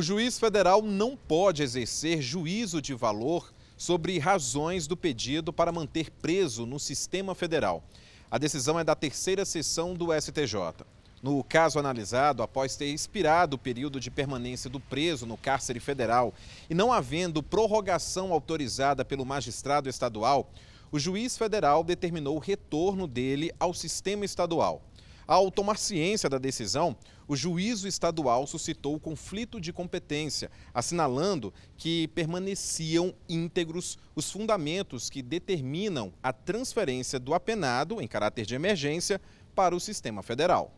O juiz federal não pode exercer juízo de valor sobre razões do pedido para manter preso no sistema federal. A decisão é da terceira sessão do STJ. No caso analisado, após ter expirado o período de permanência do preso no cárcere federal e não havendo prorrogação autorizada pelo magistrado estadual, o juiz federal determinou o retorno dele ao sistema estadual. Ao tomar ciência da decisão, o juízo estadual suscitou o conflito de competência, assinalando que permaneciam íntegros os fundamentos que determinam a transferência do apenado, em caráter de emergência, para o sistema federal.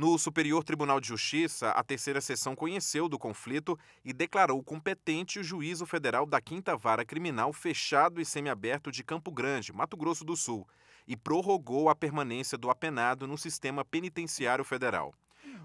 No Superior Tribunal de Justiça, a terceira sessão conheceu do conflito e declarou competente o juízo federal da Quinta Vara Criminal fechado e semiaberto de Campo Grande, Mato Grosso do Sul, e prorrogou a permanência do apenado no sistema penitenciário federal.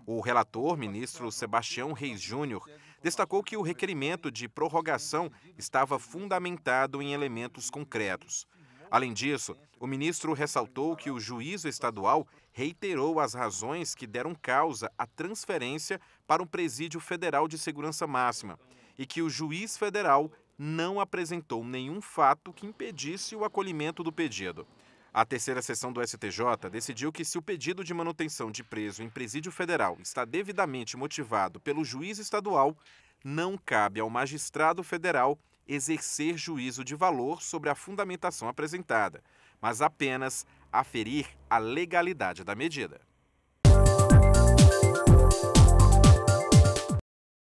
O relator, ministro Sebastião Reis Júnior, destacou que o requerimento de prorrogação estava fundamentado em elementos concretos. Além disso, o ministro ressaltou que o juízo estadual reiterou as razões que deram causa à transferência para um presídio federal de segurança máxima e que o juiz federal não apresentou nenhum fato que impedisse o acolhimento do pedido. A terceira sessão do STJ decidiu que, se o pedido de manutenção de preso em presídio federal está devidamente motivado pelo juiz estadual, não cabe ao magistrado federal exercer juízo de valor sobre a fundamentação apresentada, mas apenas aferir a legalidade da medida.